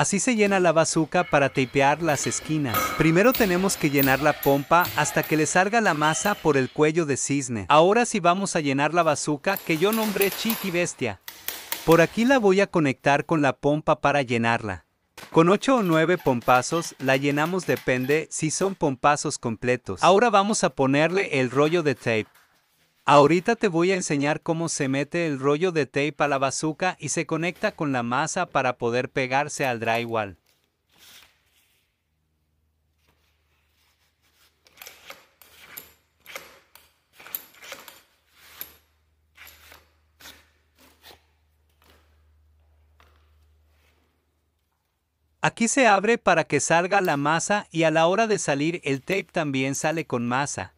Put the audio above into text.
Así se llena la bazuca para tapear las esquinas. Primero tenemos que llenar la pompa hasta que le salga la masa por el cuello de cisne. Ahora sí vamos a llenar la bazuca que yo nombré Chiqui Bestia. Por aquí la voy a conectar con la pompa para llenarla. Con 8 o 9 pompazos la llenamos depende si son pompazos completos. Ahora vamos a ponerle el rollo de tape. Ahorita te voy a enseñar cómo se mete el rollo de tape a la bazuca y se conecta con la masa para poder pegarse al drywall. Aquí se abre para que salga la masa y a la hora de salir el tape también sale con masa.